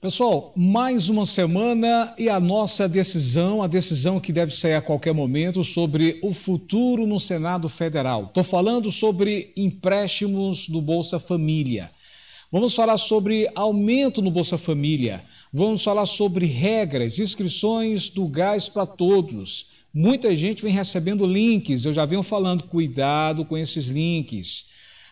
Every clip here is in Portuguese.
Pessoal, mais uma semana e a nossa decisão, a decisão que deve sair a qualquer momento sobre o futuro no Senado Federal. Estou falando sobre empréstimos do Bolsa Família. Vamos falar sobre aumento no Bolsa Família. Vamos falar sobre regras, inscrições do gás para todos. Muita gente vem recebendo links, eu já venho falando, cuidado com esses links.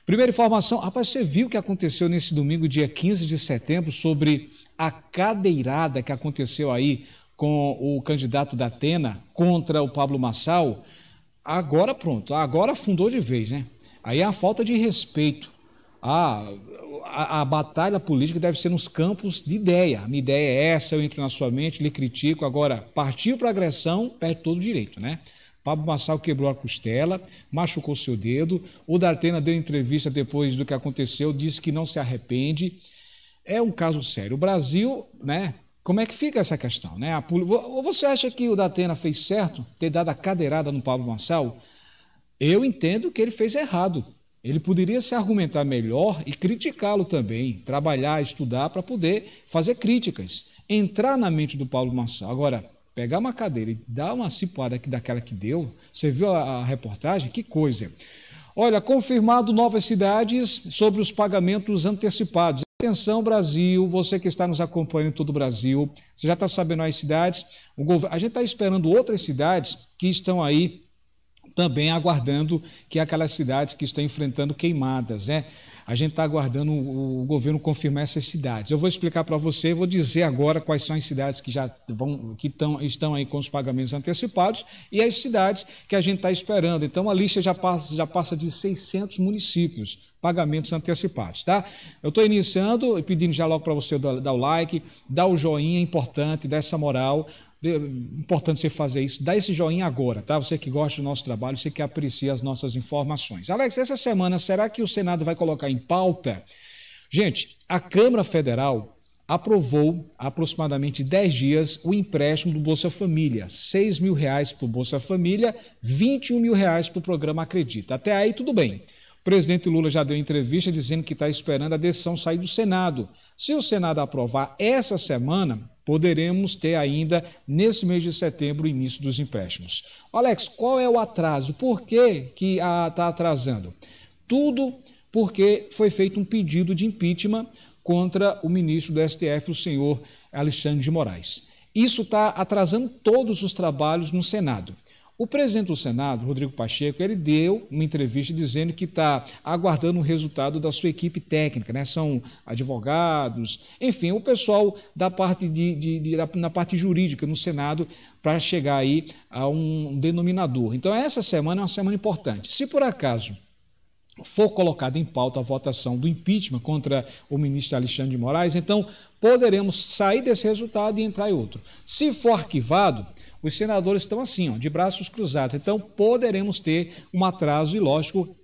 Primeira informação, rapaz, você viu o que aconteceu nesse domingo, dia 15 de setembro, sobre a cadeirada que aconteceu aí com o candidato da Atena contra o Pablo Massal, agora pronto, agora afundou de vez, né? Aí é a falta de respeito. a, a, batalha política deve ser nos campos de ideia. Minha ideia é essa, eu entro na sua mente, lhe critico. Agora, partiu para agressão, perde todo o direito, né? Pablo Massal quebrou a costela, machucou seu dedo. O D'Artena deu entrevista depois do que aconteceu, disse que não se arrepende é um caso sério. O Brasil, né? Como é que fica essa questão? Né? Ou você acha que o Datena fez certo ter dado a cadeirada no Pablo Marçal? Eu entendo que ele fez errado. Ele poderia se argumentar melhor e criticá-lo também, trabalhar, estudar para poder fazer críticas, entrar na mente do Paulo Marçal. Agora, pegar uma cadeira e dar uma cipuada daquela que deu, você viu a, a reportagem? Que coisa! Olha, confirmado novas cidades sobre os pagamentos antecipados. Atenção, Brasil, você que está nos acompanhando em todo o Brasil, você já está sabendo as cidades. Governo, a gente está esperando outras cidades que estão aí também aguardando que aquelas cidades que estão enfrentando queimadas, né? A gente está aguardando o, governo confirmar essas cidades. Eu vou explicar para você, vou dizer agora quais são as cidades que já vão, que tão, estão aí com os pagamentos antecipados e as cidades que a gente está esperando. Então a lista já passa, já passa de 600 municípios pagamentos antecipados, tá? Eu estou iniciando e pedindo já logo para você dar, dar, o like, dar o joinha, é importante, dessa moral. É importante você fazer isso. Dá esse joinha agora, tá? Você que gosta do nosso trabalho, você que aprecia as nossas informações. Alex, essa semana, será que o Senado vai colocar em pauta? Gente, a Câmara Federal aprovou há aproximadamente 10 dias o empréstimo do Bolsa Família. 6 mil reais para o Bolsa Família, 21 mil reais para o programa Acredita. Até aí tudo bem. O presidente Lula já deu entrevista dizendo que está esperando a decisão sair do Senado. Se o Senado aprovar essa semana, poderemos ter ainda nesse mês de setembro o início dos empréstimos. Alex, qual é o atraso? Por que que está atrasando? Tudo porque foi feito um pedido de impeachment contra o ministro do STF, o senhor Alexandre de Moraes. Isso está atrasando todos os trabalhos no Senado. O presidente do Senado, Rodrigo Pacheco, ele deu uma entrevista dizendo que está aguardando o resultado da sua equipe técnica, né? São advogados, enfim, o pessoal da parte de, de, de na parte jurídica no Senado para chegar aí a um denominador. Então essa semana é uma semana importante. Se por acaso for colocada em pauta a votação do impeachment contra o ministro Alexandre de Moraes, então poderemos sair desse resultado e entrar em outro. Se for arquivado os senadores estão assim, ó, de braços cruzados. Então, poderemos ter um atraso e, lógico,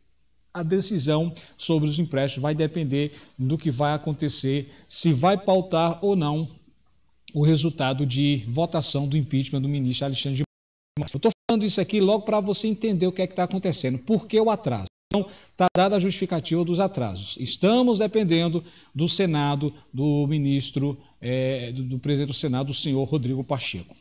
a decisão sobre os empréstimos vai depender do que vai acontecer, se vai pautar ou não o resultado de votação do impeachment do ministro Alexandre de Moraes. Eu estou falando isso aqui logo para você entender o que é que está acontecendo. Por que o atraso? Então, está dada a justificativa dos atrasos. Estamos dependendo do Senado, do ministro, é, do, do presidente do Senado, o senhor Rodrigo Pacheco.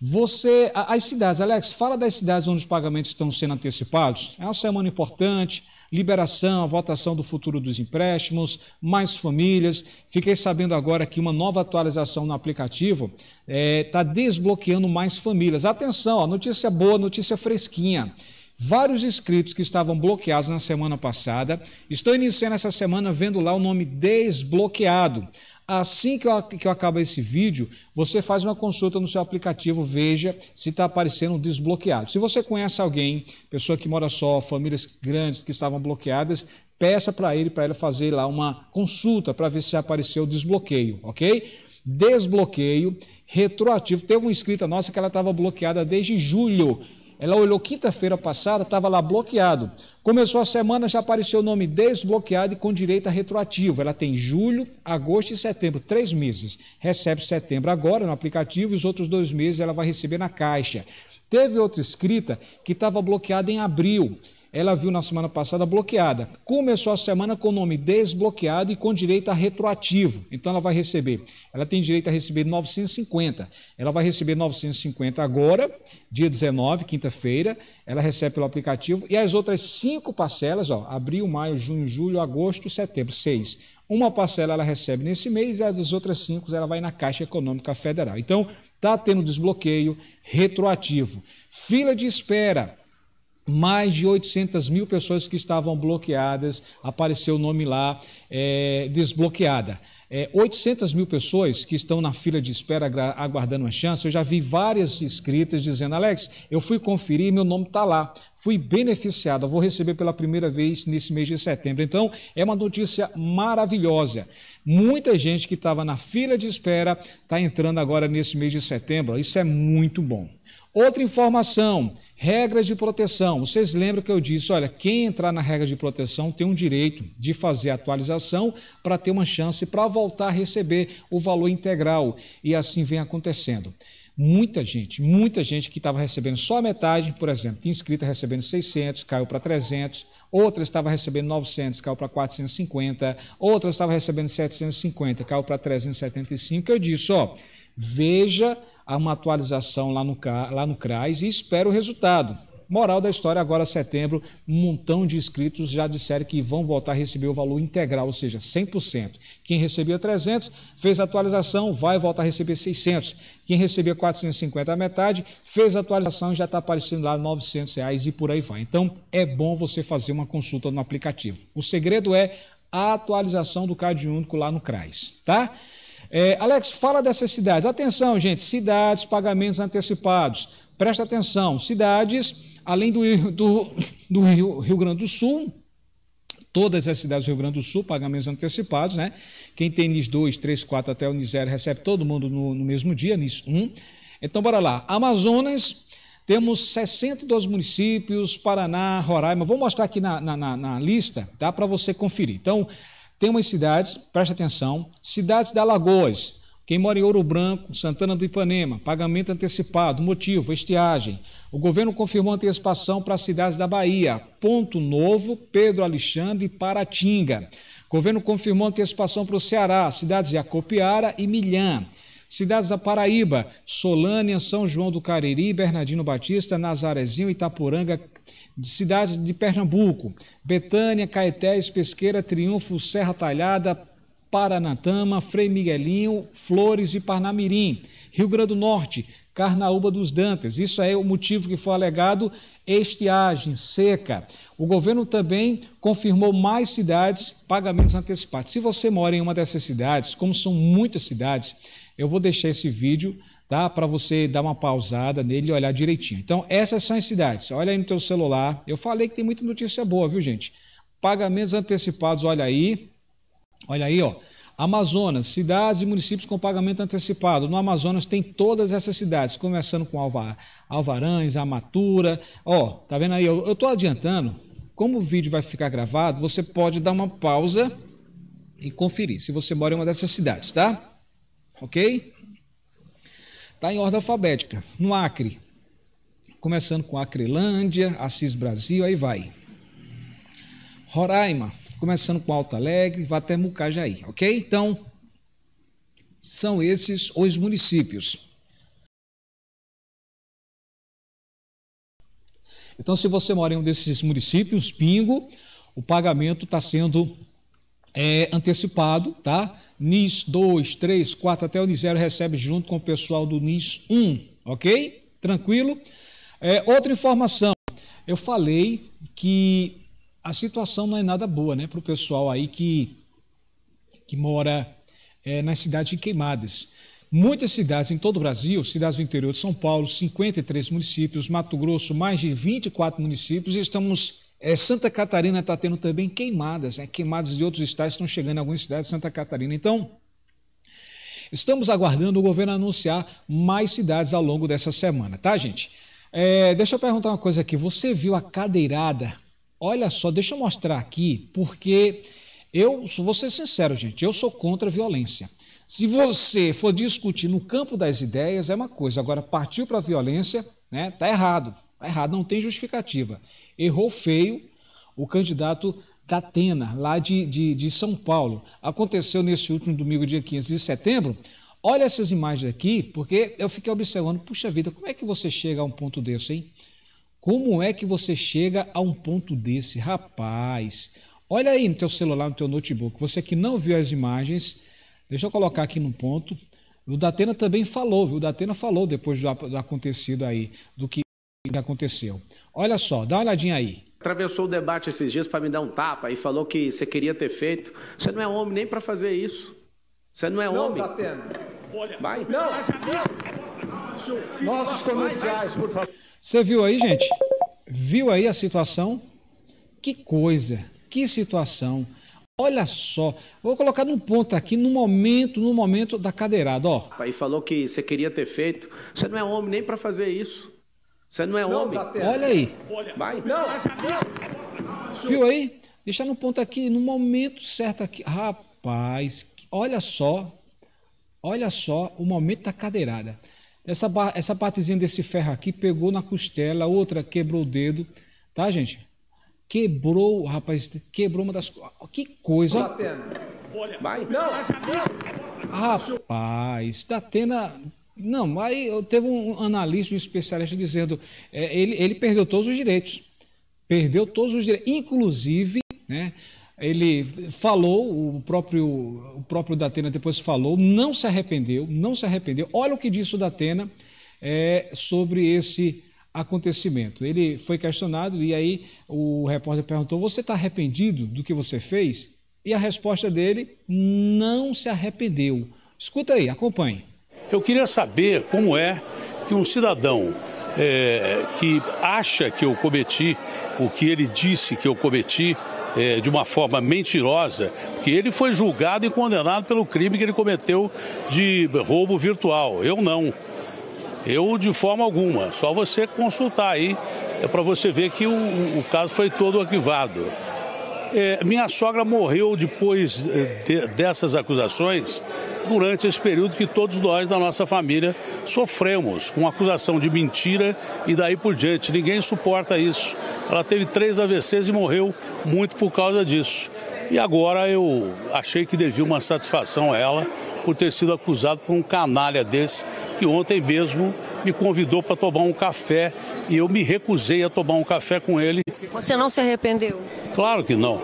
Você, as cidades, Alex, fala das cidades onde os pagamentos estão sendo antecipados. É uma semana importante, liberação, a votação do futuro dos empréstimos, mais famílias. Fiquei sabendo agora que uma nova atualização no aplicativo está é, tá desbloqueando mais famílias. Atenção, ó, notícia boa, notícia fresquinha. Vários inscritos que estavam bloqueados na semana passada estão iniciando essa semana vendo lá o nome desbloqueado. Assim que eu, que eu esse vídeo, você faz uma consulta no seu aplicativo, veja se está aparecendo desbloqueado. Se você conhece alguém, pessoa que mora só, famílias grandes que estavam bloqueadas, peça para ele, para ele fazer lá uma consulta para ver se apareceu desbloqueio, ok? Desbloqueio retroativo. Teve uma inscrita nossa que ela estava bloqueada desde julho. Ela olhou quinta-feira passada, estava lá bloqueado. Começou a semana, já apareceu o nome desbloqueado e com direito a retroativo. Ela tem julho, agosto e setembro, três meses. Recebe setembro agora no aplicativo e os outros dois meses ela vai receber na caixa. Teve outra escrita que estava bloqueada em abril ela viu na semana passada bloqueada. Começou a semana com o nome desbloqueado e com direito a retroativo. Então ela vai receber, ela tem direito a receber 950. Ela vai receber 950 agora, dia 19, quinta-feira. Ela recebe pelo aplicativo e as outras cinco parcelas, ó, abril, maio, junho, julho, agosto, setembro, seis. Uma parcela ela recebe nesse mês e as outras cinco ela vai na Caixa Econômica Federal. Então, está tendo desbloqueio retroativo. Fila de espera mais de 800 mil pessoas que estavam bloqueadas, apareceu o nome lá, é, desbloqueada. É, 800 mil pessoas que estão na fila de espera aguardando uma chance, eu já vi várias escritas dizendo, Alex, eu fui conferir, meu nome está lá, fui beneficiado, vou receber pela primeira vez nesse mês de setembro. Então, é uma notícia maravilhosa. Muita gente que estava na fila de espera está entrando agora nesse mês de setembro, isso é muito bom. Outra informação, regras de proteção. Vocês lembram que eu disse, olha, quem entrar na regra de proteção tem um direito de fazer atualização para ter uma chance para voltar a receber o valor integral. E assim vem acontecendo muita gente, muita gente que estava recebendo só a metade, por exemplo, tinha inscrita recebendo 600, caiu para 300, outra estava recebendo 900, caiu para 450, outra estava recebendo 750, caiu para 375. Eu disse, ó, veja a uma atualização lá no, lá no CRAS e espero o resultado. Moral da história, agora setembro, um montão de inscritos já disseram que vão voltar a receber o valor integral, ou seja, 100%. Quem recebia 300, fez a atualização, vai voltar a receber 600. Quem recebia 450 a metade, fez a atualização, e já está aparecendo lá 900 reais e por aí vai. Então, é bom você fazer uma consulta no aplicativo. O segredo é a atualização do Cade Único lá no CRAS, tá? É, Alex, fala dessas cidades. Atenção, gente, cidades, pagamentos antecipados. Presta atenção, cidades, além do, do, do Rio, Rio Grande do Sul, todas as cidades do Rio Grande do Sul, pagamentos antecipados, né? Quem tem NIS 2, 3, 4 até o NIS 0 recebe todo mundo no, no, mesmo dia, NIS 1. Então, bora lá. Amazonas, temos 62 municípios, Paraná, Roraima. Vou mostrar aqui na, na, na, na lista, dá para você conferir. Então, tem umas cidades, preste atenção, cidades da Alagoas. Quem mora em Ouro Branco, Santana do Ipanema, pagamento antecipado, motivo, estiagem. O governo confirmou antecipação para as cidades da Bahia, Ponto Novo, Pedro Alexandre e Paratinga. O governo confirmou antecipação para o Ceará, cidades de Acopiara e Milhã. Cidades da Paraíba, Solânia, São João do Cariri, Bernardino Batista, Nazarezinho, Itapuranga, de cidades de Pernambuco, Betânia, Caetés, Pesqueira, Triunfo, Serra Talhada, Paranatama, Frei Miguelinho, Flores e Parnamirim, Rio Grande do Norte, Carnaúba dos Dantas. Isso é o motivo que foi alegado, estiagem, seca. O governo também confirmou mais cidades, pagamentos antecipados. Se você mora em uma dessas cidades, como são muitas cidades, eu vou deixar esse vídeo tá? para você dar uma pausada nele e olhar direitinho. Então, essas são as cidades. Olha aí no teu celular. Eu falei que tem muita notícia boa, viu, gente? Pagamentos antecipados, olha aí. Olha aí, ó. Amazonas, cidades e municípios com pagamento antecipado. No Amazonas tem todas essas cidades, começando com Alvar, Alvarães, Amatura. Ó, tá vendo aí? Eu tô adiantando. Como o vídeo vai ficar gravado, você pode dar uma pausa e conferir se você mora em uma dessas cidades, tá? Ok? Está em ordem alfabética. No Acre, começando com Acrelândia, Assis Brasil, aí vai. Roraima, começando com Alto Alegre, vai até Mucajaí, ok? Então, são esses os municípios. Então, se você mora em um desses municípios, Pingo, o pagamento está sendo é, antecipado, tá? NIS 2, 3, 4 até o NIS 0 recebe junto com o pessoal do NIS 1, ok? Tranquilo? É, outra informação, eu falei que a situação não é nada boa, né, para o pessoal aí que, que mora é, nas cidades queimadas. Muitas cidades em todo o Brasil, cidades do interior de São Paulo, 53 municípios, Mato Grosso, mais de 24 municípios, estamos é, Santa Catarina está tendo também queimadas, né? queimadas de outros estados estão chegando em algumas cidades de Santa Catarina. Então, estamos aguardando o governo anunciar mais cidades ao longo dessa semana, tá, gente? É, deixa eu perguntar uma coisa aqui. Você viu a cadeirada? Olha só, deixa eu mostrar aqui, porque eu vou ser sincero, gente, eu sou contra a violência. Se você for discutir no campo das ideias, é uma coisa. Agora, partiu para a violência, né? Tá errado. Tá errado, não tem justificativa errou feio o candidato da Atena, lá de, de, de, São Paulo. Aconteceu nesse último domingo, dia 15 de setembro. Olha essas imagens aqui, porque eu fiquei observando, puxa vida, como é que você chega a um ponto desse, hein? Como é que você chega a um ponto desse, rapaz? Olha aí no teu celular, no teu notebook. Você que não viu as imagens, deixa eu colocar aqui no ponto. O Datena também falou, viu? O Datena falou depois do, do acontecido aí, do que que aconteceu. Olha só, dá uma olhadinha aí. Atravessou o debate esses dias para me dar um tapa e falou que você queria ter feito. Você não é homem nem para fazer isso. Você não é não, homem. Datena. Tá Olha, vai. Não. Nossos comerciais, por favor. Você viu aí, gente? Viu aí a situação? Que coisa, que situação. Olha só, vou colocar num ponto aqui, no momento, no momento da cadeirada, ó. Aí falou que você queria ter feito. Você não é homem nem para fazer isso. Você não é não, homem. Tá olha aí. Olha. Vai. Não. Viu aí? Deixar no ponto aqui, no momento certo aqui. Rapaz, olha só. Olha só o momento da cadeirada. Essa, essa partezinha desse ferro aqui pegou na costela, outra quebrou o dedo. Tá, gente? Quebrou, rapaz, quebrou uma das. Que coisa. Olha. Vai. Não. Rapaz, Rapaz, Datena não, aí teve um analista, um especialista, dizendo é, ele, ele perdeu todos os direitos. Perdeu todos os direitos. Inclusive, né, ele falou, o próprio, o próprio Datena depois falou, não se arrependeu, não se arrependeu. Olha o que disse o Datena é, sobre esse acontecimento. Ele foi questionado e aí o repórter perguntou: Você está arrependido do que você fez? E a resposta dele: Não se arrependeu. Escuta aí, acompanhe. Eu queria saber como é que um cidadão é, que acha que eu cometi o que ele disse que eu cometi é, de uma forma mentirosa, que ele foi julgado e condenado pelo crime que ele cometeu de roubo virtual. Eu não. Eu de forma alguma. Só você consultar aí é para você ver que o, o caso foi todo arquivado. É, minha sogra morreu depois é, de, dessas acusações, durante esse período que todos nós da nossa família sofremos, com acusação de mentira e daí por diante. Ninguém suporta isso. Ela teve três AVCs e morreu muito por causa disso. E agora eu achei que devia uma satisfação a ela por ter sido acusado por um canalha desse que ontem mesmo me convidou para tomar um café e eu me recusei a tomar um café com ele. Você não se arrependeu? Claro que não.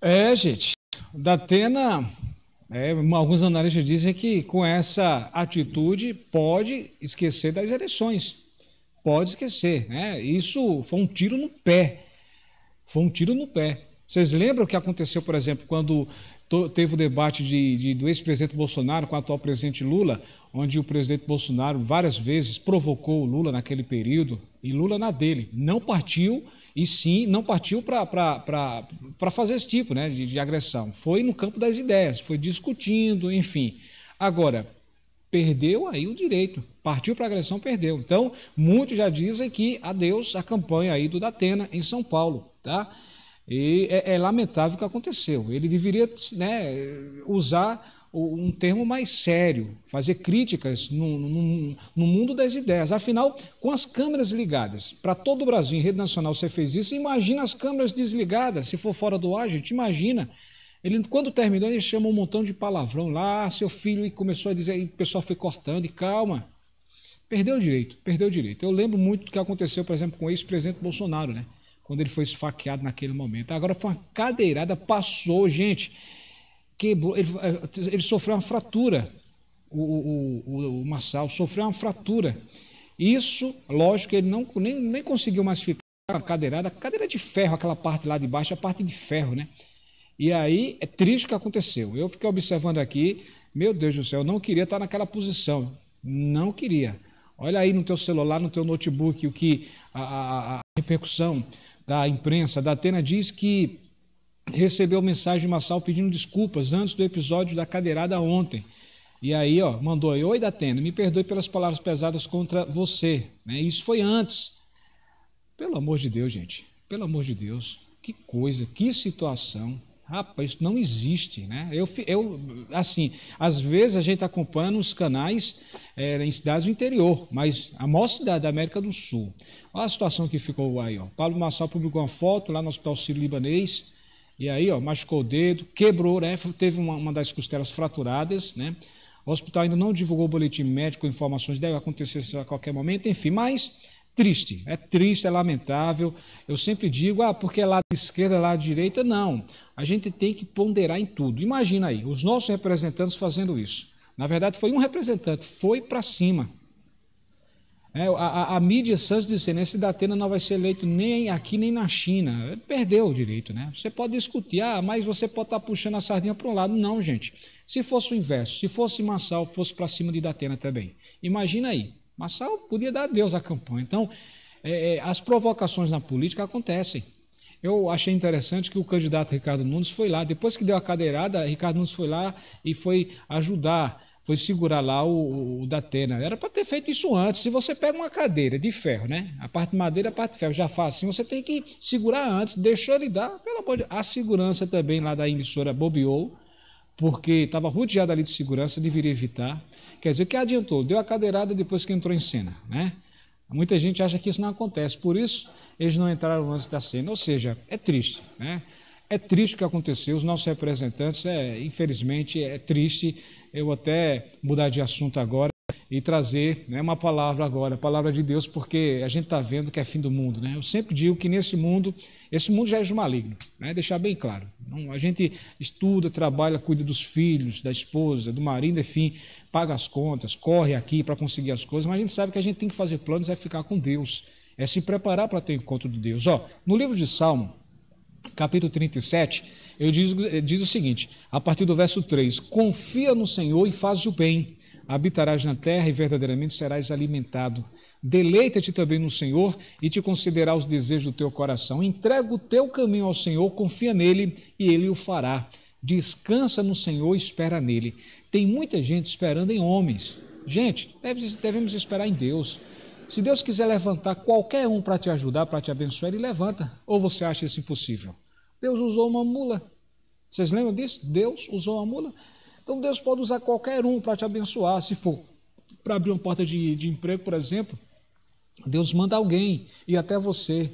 É, gente. Datena, é, alguns analistas dizem que com essa atitude pode esquecer das eleições. Pode esquecer, né? Isso foi um tiro no pé. Foi um tiro no pé. Vocês lembram o que aconteceu, por exemplo, quando teve o debate de, de do ex-presidente Bolsonaro com o atual presidente Lula, onde o presidente Bolsonaro várias vezes provocou o Lula naquele período, e Lula na dele, não partiu e sim não partiu para fazer esse tipo né, de, de, agressão. Foi no campo das ideias, foi discutindo, enfim. Agora, perdeu aí o direito, partiu para agressão, perdeu. Então, muitos já dizem que adeus a campanha aí do Datena em São Paulo, tá? E é, é lamentável o que aconteceu. Ele deveria né, usar um termo mais sério, fazer críticas no, no, no mundo das ideias. Afinal, com as câmeras ligadas, para todo o Brasil, em rede nacional você fez isso, imagina as câmeras desligadas, se for fora do ar, gente, imagina. Ele, quando terminou, ele chamou um montão de palavrão lá, ah, seu filho, e começou a dizer, e o pessoal foi cortando, e calma. Perdeu o direito, perdeu o direito. Eu lembro muito do que aconteceu, por exemplo, com o ex-presidente Bolsonaro, né? Quando ele foi esfaqueado naquele momento. Agora foi uma cadeirada, passou, gente quebrou, ele, eh, ele sofreu uma fratura, o, o, o, o Massal sofreu uma fratura. Isso, lógico, ele não, nem, nem conseguiu mais ficar na cadeirada, cadeira é de ferro, aquela parte lá de baixo, a parte de ferro, né? E aí é triste o que aconteceu. Eu fiquei observando aqui, meu Deus do céu, eu não queria estar naquela posição, não queria. Olha aí no teu celular, no teu notebook, o que a, a, a repercussão da imprensa, da Atena diz que recebeu mensagem de Massal pedindo desculpas antes do episódio da cadeirada ontem. E aí, ó, mandou aí, oi Datena, me perdoe pelas palavras pesadas contra você. Né? Isso foi antes. Pelo amor de Deus, gente. Pelo amor de Deus. Que coisa, que situação. Rapaz, isso não existe, né? Eu, eu assim, às vezes a gente acompanha nos canais é, em cidades do interior, mas a maior cidade da América do Sul. Olha a situação que ficou aí, ó. Paulo Massal publicou uma foto lá no Hospital Sírio-Libanês, e aí, ó, machucou o dedo, quebrou o teve uma, uma, das costelas fraturadas, né? O hospital ainda não divulgou o boletim médico, informações deve acontecer a qualquer momento, enfim, mas triste, é triste, é lamentável. Eu sempre digo, ah, porque é lado esquerdo, é lado direita, não. A gente tem que ponderar em tudo. Imagina aí, os nossos representantes fazendo isso. Na verdade, foi um representante, foi para cima. É, a, a, mídia Santos dizendo, esse Datena não vai ser eleito nem aqui nem na China. Ele perdeu o direito, né? Você pode discutir, ah, mas você pode estar tá puxando a sardinha para um lado. Não, gente. Se fosse o inverso, se fosse Massal, fosse para cima de Datena também. Imagina aí, Massal podia dar adeus à campanha. Então, é, é, as provocações na política acontecem. Eu achei interessante que o candidato Ricardo Nunes foi lá, depois que deu a cadeirada, Ricardo Nunes foi lá e foi ajudar foi segurar lá o, o da Atena. Era para ter feito isso antes. Se você pega uma cadeira de ferro, né? A parte de madeira, a parte de ferro já faz assim, você tem que segurar antes, deixou ele dar, pelo amor de A segurança também lá da emissora bobeou, porque estava rodeado ali de segurança, deveria evitar. Quer dizer, o que adiantou? Deu a cadeirada depois que entrou em cena, né? Muita gente acha que isso não acontece, por isso eles não entraram antes da cena. Ou seja, é triste, né? É triste o que aconteceu, os nossos representantes, é, infelizmente, é triste eu até mudar de assunto agora e trazer né, uma palavra agora, a palavra de Deus, porque a gente está vendo que é fim do mundo. Né? Eu sempre digo que nesse mundo, esse mundo já é de maligno, né? deixar bem claro. Não, a gente estuda, trabalha, cuida dos filhos, da esposa, do marido, enfim, paga as contas, corre aqui para conseguir as coisas, mas a gente sabe que a gente tem que fazer planos, é ficar com Deus, é se preparar para ter o encontro de Deus. Ó, no livro de Salmo, capítulo 37, Eu diz, diz o seguinte, a partir do verso 3: Confia no Senhor e faz o bem, habitarás na terra e verdadeiramente serás alimentado. Deleita-te também no Senhor e te concederá os desejos do teu coração. Entrega o teu caminho ao Senhor, confia nele e ele o fará. Descansa no Senhor, espera nele. Tem muita gente esperando em homens. Gente, devemos esperar em Deus. Se Deus quiser levantar qualquer um para te ajudar, para te abençoar, Ele levanta. Ou você acha isso impossível? Deus usou uma mula. Vocês lembram disso? Deus usou uma mula. Então Deus pode usar qualquer um para te abençoar. Se for para abrir uma porta de, de emprego, por exemplo, Deus manda alguém e até você.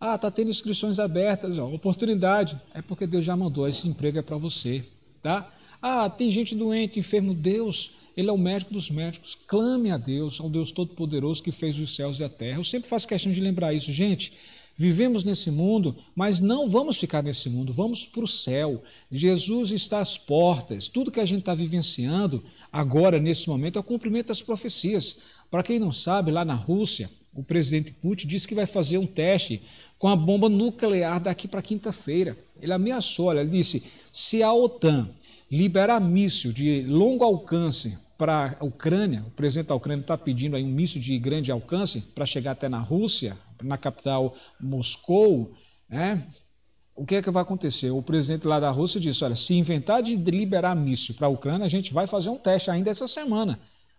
Ah, está tendo inscrições abertas, ó, oportunidade. É porque Deus já mandou, esse emprego é para você. Tá? Ah, tem gente doente, enfermo. Deus ele é o médico dos médicos. Clame a Deus, ao Deus Todo-Poderoso que fez os céus e a terra. Eu sempre faço questão de lembrar isso, gente. Vivemos nesse mundo, mas não vamos ficar nesse mundo, vamos para o céu. Jesus está às portas. Tudo que a gente está vivenciando agora, nesse momento, é o cumprimento das profecias. Para quem não sabe, lá na Rússia, o presidente Putin disse que vai fazer um teste com a bomba nuclear daqui para quinta-feira. Ele ameaçou, olha, ele disse: se a OTAN liberar míssil de longo alcance para a Ucrânia, o presidente da Ucrânia está pedindo aí um míssil de grande alcance para chegar até na Rússia, na capital Moscou, né? O que é que vai acontecer? O presidente lá da Rússia disse: olha, se inventar de liberar míssil para a Ucrânia, a gente vai fazer um teste ainda essa semana.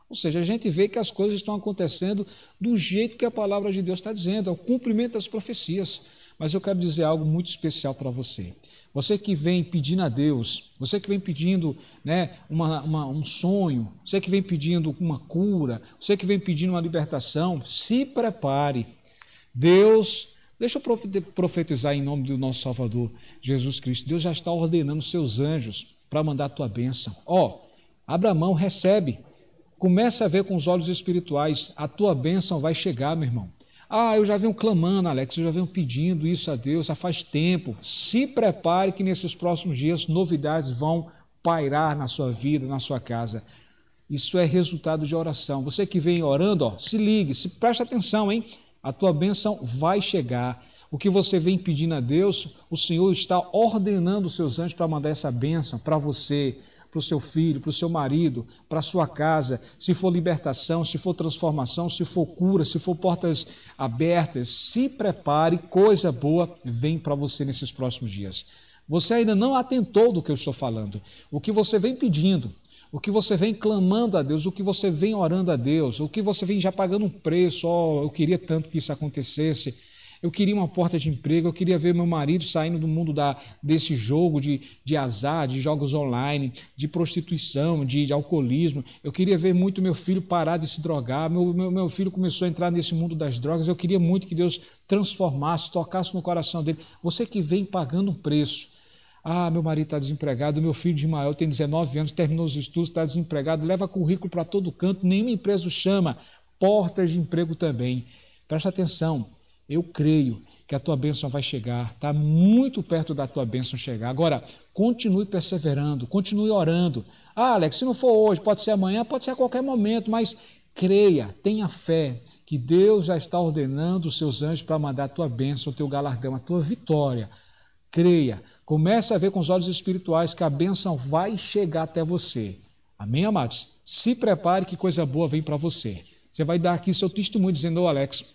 Ou seja, a gente vê que as coisas estão acontecendo do jeito que a palavra de Deus está dizendo, ao é cumprimento das profecias. Mas eu quero dizer algo muito especial para você. Você que vem pedindo a Deus, você que vem pedindo né, uma, uma, um sonho, você que vem pedindo uma cura, você que vem pedindo uma libertação, se prepare. Deus, deixa eu profetizar em nome do nosso Salvador Jesus Cristo. Deus já está ordenando seus anjos para mandar a tua bênção. Ó, oh, abra a mão, recebe. Começa a ver com os olhos espirituais. A tua bênção vai chegar, meu irmão. Ah, eu já venho clamando, Alex, eu já venho pedindo isso a Deus há faz tempo. Se prepare que nesses próximos dias novidades vão pairar na sua vida, na sua casa. Isso é resultado de oração. Você que vem orando, ó, se ligue, se preste atenção, hein? A tua bênção vai chegar. O que você vem pedindo a Deus, o Senhor está ordenando os seus anjos para mandar essa bênção para você, para o seu filho, para o seu marido, para a sua casa, se for libertação, se for transformação, se for cura, se for portas abertas, se prepare, coisa boa vem para você nesses próximos dias. Você ainda não atentou do que eu estou falando. O que você vem pedindo, o que você vem clamando a Deus, o que você vem orando a Deus, o que você vem já pagando um preço, oh, eu queria tanto que isso acontecesse eu queria uma porta de emprego, eu queria ver meu marido saindo do mundo da, desse jogo de, de azar, de jogos online, de prostituição, de, de alcoolismo, eu queria ver muito meu filho parar de se drogar, meu, meu, meu filho começou a entrar nesse mundo das drogas, eu queria muito que Deus transformasse, tocasse no coração dele. Você que vem pagando um preço, ah, meu marido está desempregado, meu filho de maior tem 19 anos, terminou os estudos, está desempregado, leva currículo para todo canto, nenhuma empresa o chama. Portas de emprego também. Presta atenção, eu creio que a tua bênção vai chegar, está muito perto da tua bênção chegar. Agora, continue perseverando, continue orando. Ah, Alex, se não for hoje, pode ser amanhã, pode ser a qualquer momento, mas creia, tenha fé que Deus já está ordenando os seus anjos para mandar a tua bênção, o teu galardão, a tua vitória. Creia, comece a ver com os olhos espirituais que a bênção vai chegar até você. Amém, amados? Se prepare que coisa boa vem para você. Você vai dar aqui seu testemunho dizendo, ô oh, Alex,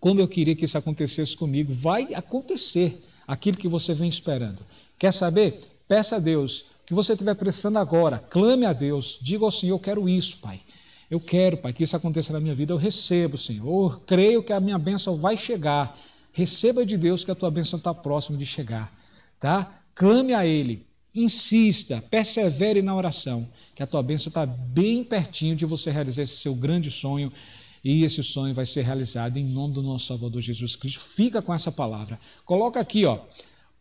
como eu queria que isso acontecesse comigo. Vai acontecer aquilo que você vem esperando. Quer saber? Peça a Deus. O que você estiver precisando agora, clame a Deus. Diga ao Senhor: Eu quero isso, Pai. Eu quero, Pai, que isso aconteça na minha vida. Eu recebo, Senhor. Eu creio que a minha bênção vai chegar. Receba de Deus que a tua bênção está próxima de chegar. Tá? Clame a Ele. Insista, persevere na oração, que a tua bênção está bem pertinho de você realizar esse seu grande sonho e esse sonho vai ser realizado em nome do nosso Salvador Jesus Cristo. Fica com essa palavra. Coloca aqui, ó.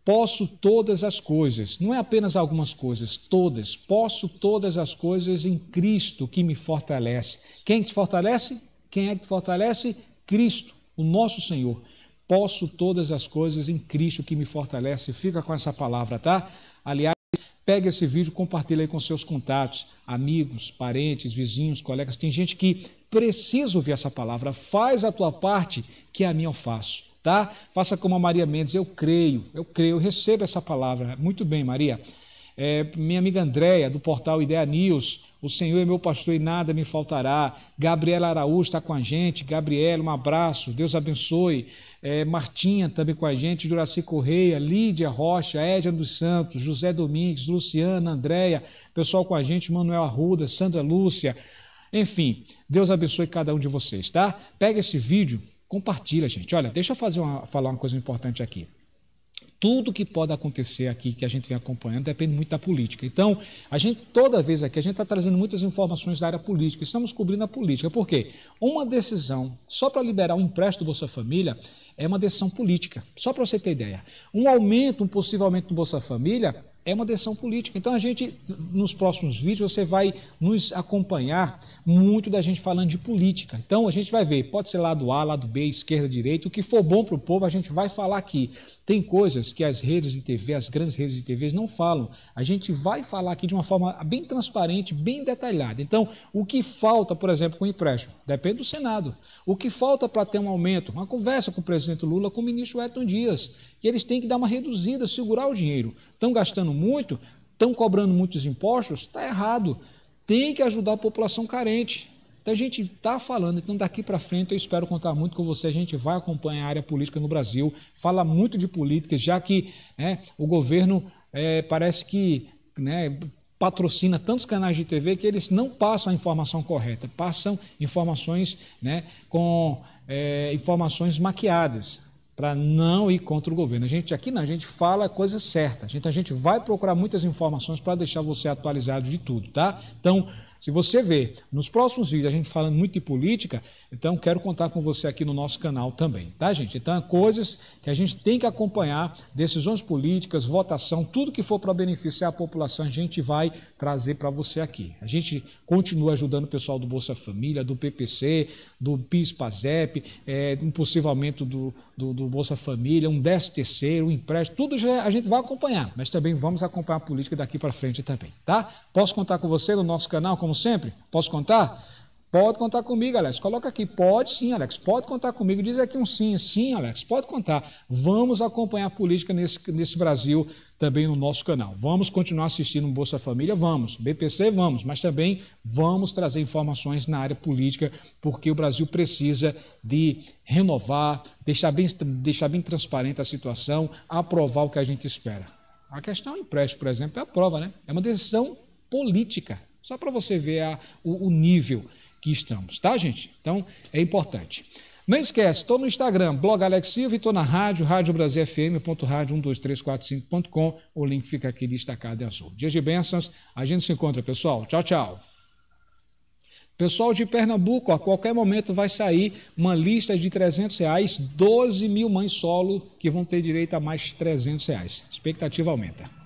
Posso todas as coisas, não é apenas algumas coisas, todas. Posso todas as coisas em Cristo que me fortalece. Quem te fortalece? Quem é que te fortalece? Cristo, o nosso Senhor. Posso todas as coisas em Cristo que me fortalece. Fica com essa palavra, tá? Aliás, Pegue esse vídeo, compartilhe aí com seus contatos, amigos, parentes, vizinhos, colegas. Tem gente que precisa ouvir essa palavra. Faz a tua parte, que a minha eu faço, tá? Faça como a Maria Mendes. Eu creio, eu creio, eu recebo essa palavra. Muito bem, Maria. É, minha amiga Andréia, do portal Ideia News, o Senhor é meu pastor e nada me faltará. Gabriela Araújo está com a gente. Gabriela, um abraço. Deus abençoe. É, Martinha também com a gente. Juraci Correia, Lídia Rocha, Edna dos Santos, José Domingues, Luciana, Andréia. Pessoal com a gente. Manuel Arruda, Sandra Lúcia. Enfim, Deus abençoe cada um de vocês, tá? Pega esse vídeo, compartilha, gente. Olha, deixa eu fazer uma, falar uma coisa importante aqui tudo que pode acontecer aqui que a gente vem acompanhando depende muito da política. Então, a gente, toda vez aqui, a gente está trazendo muitas informações da área política, estamos cobrindo a política. Por quê? Uma decisão só para liberar o um empréstimo do Bolsa Família é uma decisão política. Só para você ter ideia. Um aumento, um possível aumento do Bolsa Família é uma decisão política. Então, a gente, nos próximos vídeos, você vai nos acompanhar muito da gente falando de política. Então, a gente vai ver, pode ser lado A, lado B, esquerda, direita, o que for bom para o povo, a gente vai falar aqui. Tem coisas que as redes de TV, as grandes redes de TVs não falam. A gente vai falar aqui de uma forma bem transparente, bem detalhada. Então, o que falta, por exemplo, com o empréstimo? Depende do Senado. O que falta para ter um aumento? Uma conversa com o presidente Lula, com o ministro Edson Dias. E eles têm que dar uma reduzida, segurar o dinheiro. Estão gastando muito? Estão cobrando muitos impostos? Está errado. Tem que ajudar a população carente. Então a gente está falando, então daqui para frente eu espero contar muito com você. A gente vai acompanhar a área política no Brasil, fala muito de política, já que né, o governo é, parece que né, patrocina tantos canais de TV que eles não passam a informação correta, passam informações né, com é, informações maquiadas para não ir contra o governo. A gente aqui na a gente fala a coisa certa. A gente, a gente vai procurar muitas informações para deixar você atualizado de tudo, tá? Então se você vê nos próximos vídeos a gente falando muito de política, então quero contar com você aqui no nosso canal também, tá, gente? Então, é coisas que a gente tem que acompanhar, decisões políticas, votação, tudo que for para beneficiar a população, a gente vai trazer para você aqui. A gente continua ajudando o pessoal do Bolsa Família, do PPC, do PIS, PASEP, é, do do, do, do Bolsa Família, um 13 terceiro, um empréstimo, tudo já, a gente vai acompanhar, mas também vamos acompanhar a política daqui para frente também, tá? Posso contar com você no nosso canal, como sempre? Posso contar? Pode contar comigo, Alex. Coloca aqui, pode sim, Alex. Pode contar comigo. Diz aqui um sim, sim, Alex. Pode contar. Vamos acompanhar a política nesse, nesse Brasil também no nosso canal. Vamos continuar assistindo Bolsa Família? Vamos. BPC? Vamos. Mas também vamos trazer informações na área política, porque o Brasil precisa de renovar, deixar bem, deixar bem transparente a situação, aprovar o que a gente espera. A questão do empréstimo, por exemplo, é a prova, né? É uma decisão política. Só para você ver a, o, o nível que estamos, tá, gente? Então, é importante. Não esquece, estou no Instagram, blog Alex Silva, e estou na rádio, rádiobrasilfmrádio 12345com O link fica aqui destacado em azul. Dias de bênçãos, a gente se encontra, pessoal. Tchau, tchau. Pessoal de Pernambuco, a qualquer momento vai sair uma lista de 300 reais, 12 mil mães solo que vão ter direito a mais 300 reais. expectativa aumenta.